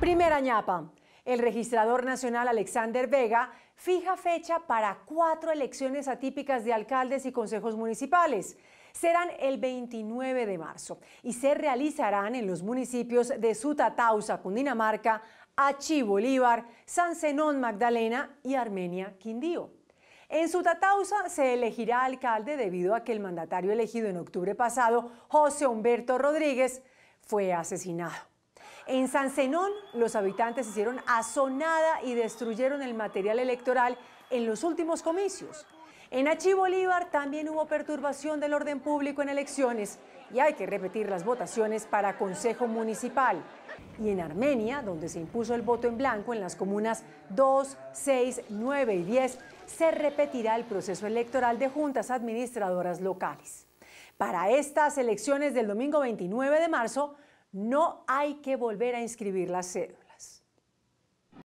Primera ñapa. El registrador nacional Alexander Vega fija fecha para cuatro elecciones atípicas de alcaldes y consejos municipales. Serán el 29 de marzo y se realizarán en los municipios de Sutatausa, Cundinamarca, Achí, Bolívar, San Senón, Magdalena y Armenia, Quindío. En Sutatausa se elegirá alcalde debido a que el mandatario elegido en octubre pasado, José Humberto Rodríguez, fue asesinado. En San Zenón, los habitantes hicieron asonada y destruyeron el material electoral en los últimos comicios. En Achí Bolívar también hubo perturbación del orden público en elecciones y hay que repetir las votaciones para Consejo Municipal. Y en Armenia, donde se impuso el voto en blanco en las comunas 2, 6, 9 y 10, se repetirá el proceso electoral de juntas administradoras locales. Para estas elecciones del domingo 29 de marzo, no hay que volver a inscribir la cédula.